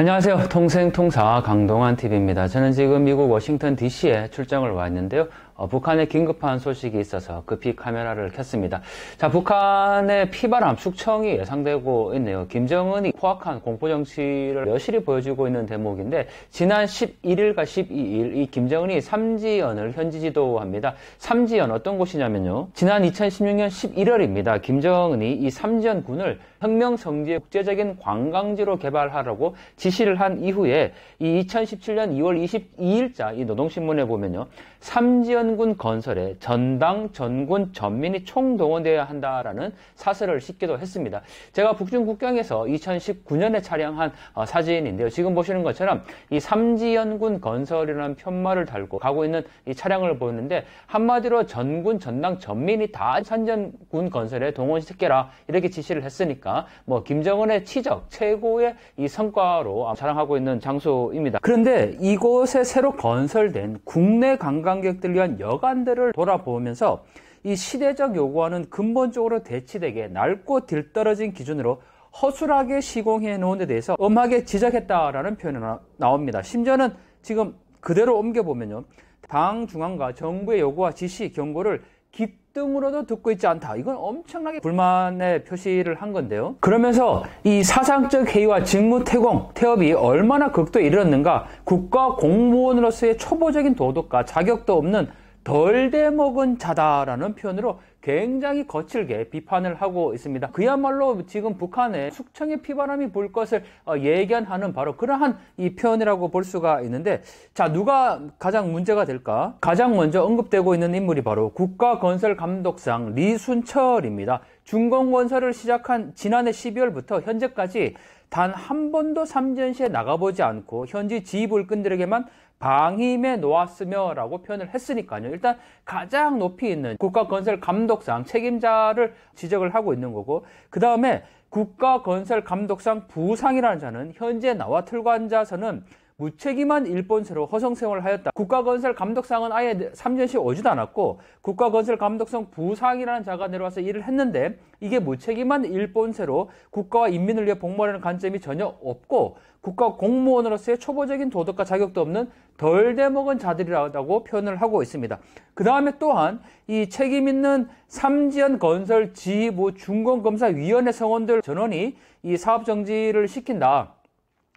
안녕하세요. 통생통사 강동환 TV입니다. 저는 지금 미국 워싱턴 DC에 출장을 왔는데요 어, 북한에 긴급한 소식이 있어서 급히 카메라를 켰습니다. 자, 북한의 피바람 숙청이 예상되고 있네요. 김정은이 포악한 공포정치를 여실히 보여주고 있는 대목인데 지난 11일과 12일 이 김정은이 삼지연을 현지 지도합니다. 삼지연 어떤 곳이냐면요. 지난 2016년 11월입니다. 김정은이 이 삼지연군을 혁명성지의 국제적인 관광지로 개발하라고 지시를 한 이후에 이 2017년 2월 22일자 이 노동신문에 보면요. 삼지연군 건설에 전당 전군 전민이 총동원되어야 한다라는 사설을 싣기도 했습니다. 제가 북중 국경에서 2019년에 촬영한 어, 사진인데요. 지금 보시는 것처럼 이 삼지연군 건설이라는 편말을 달고 가고 있는 이 차량을 보는데 였 한마디로 전군 전당 전민이 다 삼지연군 건설에 동원시켜라 이렇게 지시를 했으니까 않습니까? 뭐 김정은의 치적 최고의 이 성과로 자랑하고 있는 장소입니다. 그런데 이곳에 새로 건설된 국내 관광객들 위한 여관들을 돌아보면서 이 시대적 요구와는 근본적으로 대치되게 낡고 들떨어진 기준으로 허술하게 시공해 놓은 데 대해서 엄하게 지적했다라는 표현이 나옵니다. 심지어는 지금 그대로 옮겨보면요. 당 중앙과 정부의 요구와 지시 경고를 기뜸으로도 듣고 있지 않다. 이건 엄청나게 불만의 표시를 한 건데요. 그러면서 이 사상적 해이와 직무 태공, 태업이 얼마나 극도에 이르렀는가 국가 공무원으로서의 초보적인 도덕과 자격도 없는 덜 대먹은 자다라는 표현으로 굉장히 거칠게 비판을 하고 있습니다. 그야말로 지금 북한의 숙청의 피바람이 불 것을 어, 예견하는 바로 그러한 이 표현이라고 볼 수가 있는데 자 누가 가장 문제가 될까? 가장 먼저 언급되고 있는 인물이 바로 국가건설감독상 리순철입니다. 중공건설을 시작한 지난해 12월부터 현재까지 단한 번도 삼전시에 나가보지 않고 현지 지휘불끈들에게만 방임에 놓았으며 라고 표현을 했으니까요. 일단 가장 높이 있는 국가건설 감독상 책임자를 지적을 하고 있는 거고, 그 다음에 국가건설 감독상 부상이라는 자는 현재 나와 틀관자아서는 무책임한 일본세로 허성생활을 하였다. 국가건설 감독상은 아예 삼년씩 오지도 않았고 국가건설 감독상 부상이라는 자가 내려와서 일을 했는데 이게 무책임한 일본세로 국가와 인민을 위해 복무하는 관점이 전혀 없고 국가 공무원으로서의 초보적인 도덕과 자격도 없는 덜 대먹은 자들이라고 표현을 하고 있습니다. 그 다음에 또한 이 책임 있는 삼지연 건설 지부 중건검사위원회 성원들 전원이 이 사업 정지를 시킨다.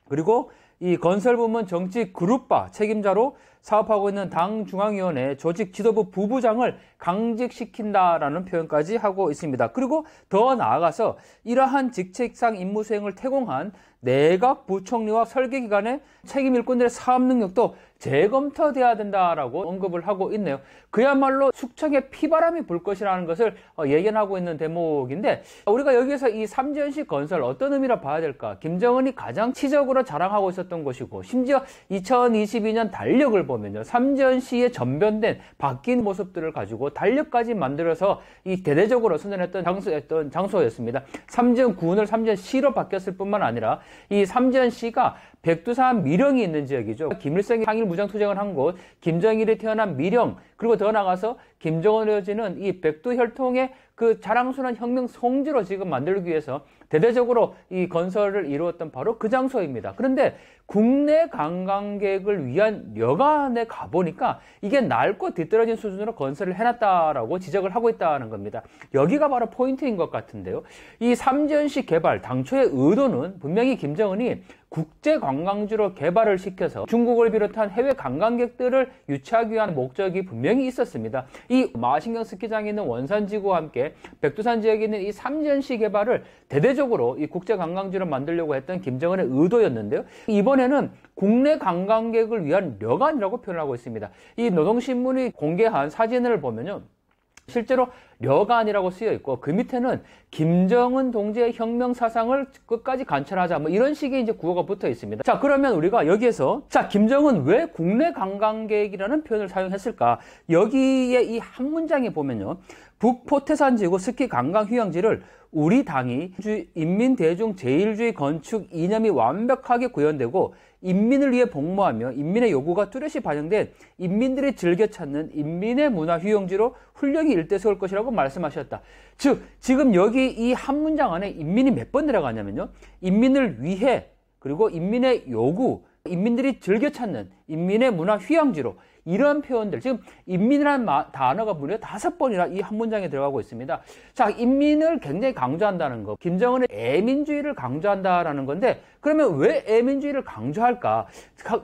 그리고 이 건설부문 정치 그룹바 책임자로 사업하고 있는 당 중앙위원회 조직 지도부 부부장을 강직시킨다라는 표현까지 하고 있습니다. 그리고 더 나아가서 이러한 직책상 임무 수행을 태공한 내각 부총리와 설계기관의 책임 일꾼들의 사업 능력도 재검토돼야 된다라고 언급을 하고 있네요. 그야말로 숙청의 피바람이 불 것이라는 것을 어, 예견하고 있는 대목인데 우리가 여기에서 이삼전시 건설 어떤 의미라 봐야 될까? 김정은이 가장 치적으로 자랑하고 있었던 것이고 심지어 2022년 달력을 보면요. 삼전시의 전변된 바뀐 모습들을 가지고 달력까지 만들어서 이 대대적으로 선전했던 장소였던 장소였습니다. 삼전연 군을 삼전시로 바뀌었을 뿐만 아니라 이삼전시가 백두산 미령이 있는 지역이죠. 김일성이 상일 무장투쟁을 한 곳, 김정일이 태어난 미령, 그리고 더 나가서 아김정은의 이어지는 이 백두 혈통의 그 자랑스러운 혁명 성지로 지금 만들기 위해서 대대적으로 이 건설을 이루었던 바로 그 장소입니다. 그런데 국내 관광객을 위한 여관에 가보니까 이게 낡고 뒤떨어진 수준으로 건설을 해놨다라고 지적을 하고 있다는 겁니다. 여기가 바로 포인트인 것 같은데요. 이 삼지연시 개발 당초의 의도는 분명히 김정은이 국제 관광지로 개발을 시켜서 중국을 비롯한 해외 관광객들을 유치하기 위한 목적이 분명히 있었습니다. 이 마신경 스키장에 있는 원산지구와 함께 백두산 지역에 있는 이 삼전시 개발을 대대적으로 이 국제 관광지로 만들려고 했던 김정은의 의도였는데요. 이번에는 국내 관광객을 위한 려관이라고 표현하고 있습니다. 이 노동신문이 공개한 사진을 보면요. 실제로 려간이라고 쓰여 있고 그 밑에는 김정은 동지의 혁명 사상을 끝까지 관철하자 뭐 이런 식의 이제 구호가 붙어 있습니다. 자 그러면 우리가 여기에서 자 김정은 왜 국내 관광객이라는 표현을 사용했을까? 여기에 이 한 문장에 보면요. 북포태산 지구 스키 관광 휴양지를 우리 당이 인민대중 제일주의 건축 이념이 완벽하게 구현되고 인민을 위해 복무하며 인민의 요구가 뚜렷이 반영된 인민들이 즐겨 찾는 인민의 문화 휴용지로 훈륭이 일대세울 것이라고 말씀하셨다. 즉, 지금 여기 이 한 문장 안에 인민이 몇번 들어가냐면요. 인민을 위해, 그리고 인민의 요구, 인민들이 즐겨 찾는 인민의 문화 휴양지로 이러한 표현들 지금 인민이라는 마, 단어가 무려 다섯 번이나 이 한 문장에 들어가고 있습니다. 자, 인민을 굉장히 강조한다는 거, 김정은의 애민주의를 강조한다라는 건데 그러면 왜 애민주의를 강조할까?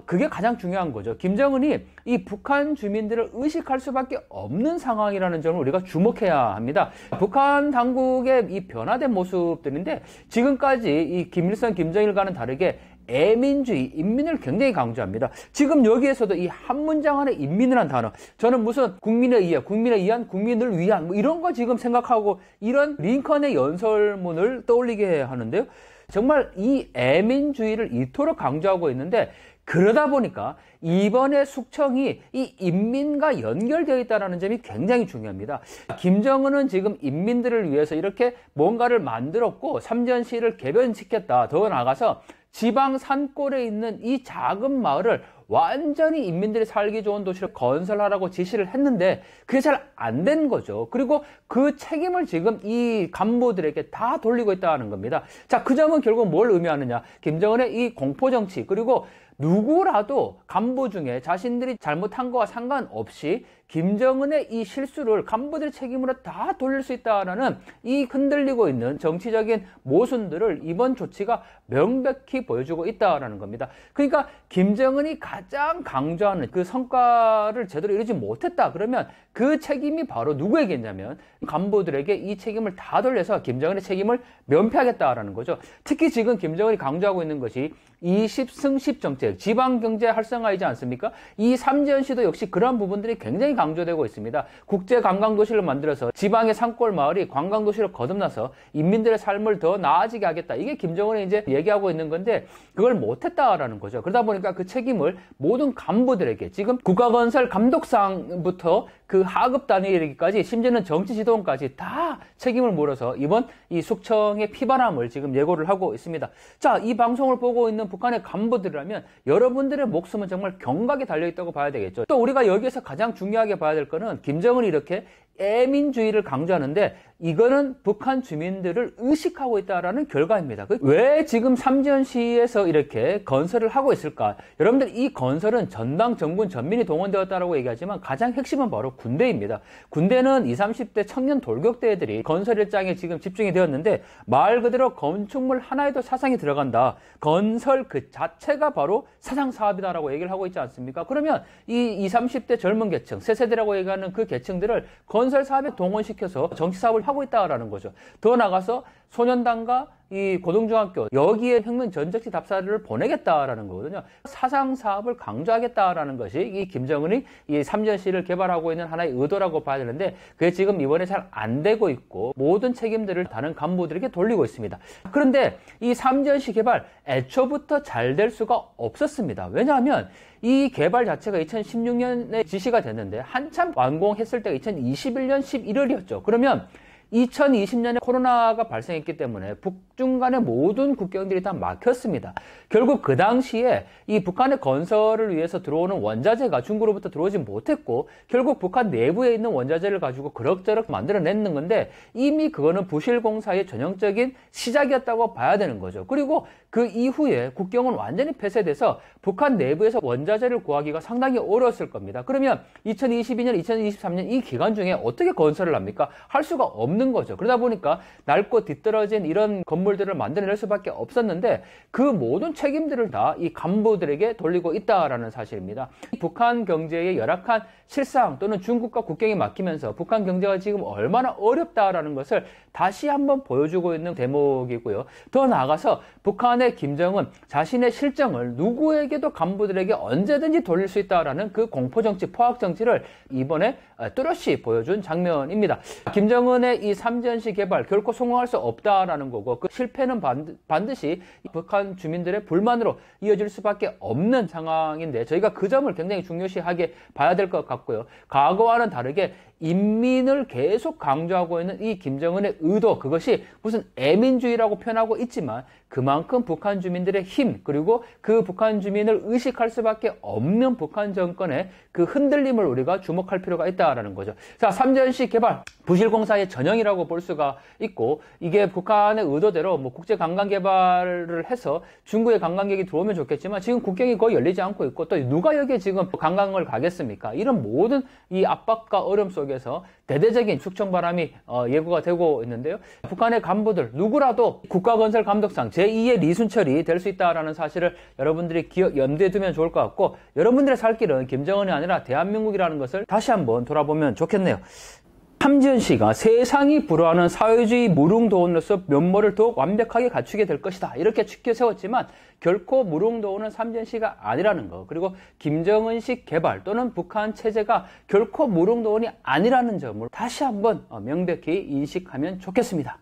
그게 가장 중요한 거죠. 김정은이 이 북한 주민들을 의식할 수밖에 없는 상황이라는 점을 우리가 주목해야 합니다. 북한 당국의 이 변화된 모습들인데 지금까지 이 김일성, 김정일과는 다르게 애민주의, 인민을 굉장히 강조합니다. 지금 여기에서도 이 한 문장 안에 인민이란 단어, 저는 무슨 국민의이해 국민에 의한, 국민을 위한, 뭐 이런 거 지금 생각하고 이런 링컨의 연설문을 떠올리게 하는데요. 정말 이 애민주의를 이토록 강조하고 있는데 그러다 보니까 이번에 숙청이 이 인민과 연결되어 있다는 점이 굉장히 중요합니다. 김정은은 지금 인민들을 위해서 이렇게 뭔가를 만들었고 삼전시를 개변시켰다. 더 나아가서 지방 산골에 있는 이 작은 마을을 완전히 인민들이 살기 좋은 도시로 건설하라고 지시를 했는데 그게 잘 안 된 거죠. 그리고 그 책임을 지금 이 간부들에게 다 돌리고 있다는 겁니다. 자, 그 점은 결국 뭘 의미하느냐? 김정은의 이 공포 정치 그리고 누구라도 간부 중에 자신들이 잘못한 거와 상관없이 김정은의 이 실수를 간부들 책임으로 다 돌릴 수 있다는 라이 흔들리고 있는 정치적인 모순들을 이번 조치가 명백히 보여주고 있다는 라 겁니다. 그러니까 김정은이 가장 강조하는 그 성과를 제대로 이루지 못했다 그러면 그 책임이 바로 누구에게 있냐면 간부들에게 이 책임을 다 돌려서 김정은의 책임을 면피하겠다라는 거죠. 특히 지금 김정은이 강조하고 있는 것이 20승 10 정책, 지방경제 활성화이지 않습니까? 이 삼재현 씨도 역시 그런 부분들이 굉장히 강조되고 있습니다. 국제 관광도시를 만들어서 지방의 산골 마을이 관광도시로 거듭나서 인민들의 삶을 더 나아지게 하겠다. 이게 김정은이 이제 얘기하고 있는 건데 그걸 못했다라는 거죠. 그러다 보니까 그 책임을 모든 간부들에게 지금 국가건설 감독상부터 그 하급 단위에 이르기까지 심지어는 정치 지도원까지 다 책임을 물어서 이번 이 숙청의 피바람을 지금 예고를 하고 있습니다. 자, 이 방송을 보고 있는 북한의 간부들이라면 여러분들의 목숨은 정말 경각에 달려 있다고 봐야 되겠죠. 또 우리가 여기에서 가장 중요하게 봐야 될 거는 김정은이 이렇게 애민주의를 강조하는데 이거는 북한 주민들을 의식하고 있다라는 결과입니다. 그 왜 지금 삼전시에서 이렇게 건설을 하고 있을까? 여러분들 이 건설은 전당 정군 전민이 동원되었다라고 얘기하지만 가장 핵심은 바로 군대입니다. 군대는 20, 30대 청년 돌격대들이 건설 일장에 지금 집중이 되었는데 말 그대로 건축물 하나에도 사상이 들어간다. 건설 그 자체가 바로 사상 사업이다라고 얘기를 하고 있지 않습니까? 그러면 이 20, 30대 젊은 계층, 세 세대라고 얘기하는 그 계층들을 건설 사업에 동원시켜서 정치 사업을 하고 있다라는 거죠. 더 나가서 소년단과 이 고등중학교 여기에 혁명 전적지 답사를 보내겠다라는 거거든요. 사상 사업을 강조하겠다라는 것이 이 김정은이 이 삼전시를 개발하고 있는 하나의 의도라고 봐야 되는데 그게 지금 이번에 잘 안 되고 있고 모든 책임들을 다른 간부들에게 돌리고 있습니다. 그런데 이 삼전시 개발 애초부터 잘 될 수가 없었습니다. 왜냐하면 이 개발 자체가 2016년에 지시가 됐는데 한참 완공했을 때가 2021년 11월이었죠. 그러면 2020년에 코로나가 발생했기 때문에 북중 간의 모든 국경들이 다 막혔습니다. 결국 그 당시에 이 북한의 건설을 위해서 들어오는 원자재가 중국으로부터 들어오지 못했고 결국 북한 내부에 있는 원자재를 가지고 그럭저럭 만들어냈는 건데 이미 그거는 부실공사의 전형적인 시작이었다고 봐야 되는 거죠. 그리고 그 이후에 국경은 완전히 폐쇄돼서 북한 내부에서 원자재를 구하기가 상당히 어려웠을 겁니다. 그러면 2022년, 2023년 이 기간 중에 어떻게 건설을 합니까? 할 수가 없는 없는 거죠. 그러다 보니까 낡고 뒤떨어진 이런 건물들을 만들어낼 수밖에 없었는데 그 모든 책임들을 다 이 간부들에게 돌리고 있다라는 사실입니다. 북한 경제의 열악한 실상 또는 중국과 국경이 막히면서 북한 경제가 지금 얼마나 어렵다라는 것을 다시 한번 보여주고 있는 대목이고요. 더 나아가서 북한의 김정은 자신의 실정을 누구에게도 간부들에게 언제든지 돌릴 수 있다라는 그 공포정치, 포악정치를 이번에 아, 뚜렷이 보여준 장면입니다. 김정은의 이 3전시 개발 결코 성공할 수 없다라는 거고 그 실패는 반드시 북한 주민들의 불만으로 이어질 수밖에 없는 상황인데 저희가 그 점을 굉장히 중요시하게 봐야 될 것 같고요. 과거와는 다르게 인민을 계속 강조하고 있는 이 김정은의 의도 그것이 무슨 애민주의라고 표현하고 있지만 그만큼 북한 주민들의 힘 그리고 그 북한 주민을 의식할 수밖에 없는 북한 정권의 그 흔들림을 우리가 주목할 필요가 있다라는 거죠. 자, 삼전시 개발 부실공사의 전형이라고 볼 수가 있고 이게 북한의 의도대로 뭐 국제 관광 개발을 해서 중국의 관광객이 들어오면 좋겠지만 지금 국경이 거의 열리지 않고 있고 또 누가 여기에 지금 관광을 가겠습니까? 이런 모든 이 압박과 어려움 속에서 대대적인 축청 바람이 어, 예고가 되고 있는데요. 북한의 간부들 누구라도 국가건설 감독상 제2의 리순철이 될 수 있다라는 사실을 여러분들이 기억 염두에 두면 좋을 것 같고 여러분들의 살 길은 김정은이 아니라 대한민국이라는 것을 다시 한번 돌아보면 좋겠네요. 함지은 씨가 세상이 불허하는 사회주의 무릉도원으로서 면모를 더욱 완벽하게 갖추게 될 것이다. 이렇게 추켜 세웠지만 결코 무릉도원은 삼지은 씨가 아니라는 거. 그리고 김정은씨 개발 또는 북한 체제가 결코 무릉도원이 아니라는 점을 다시 한번 명백히 인식하면 좋겠습니다.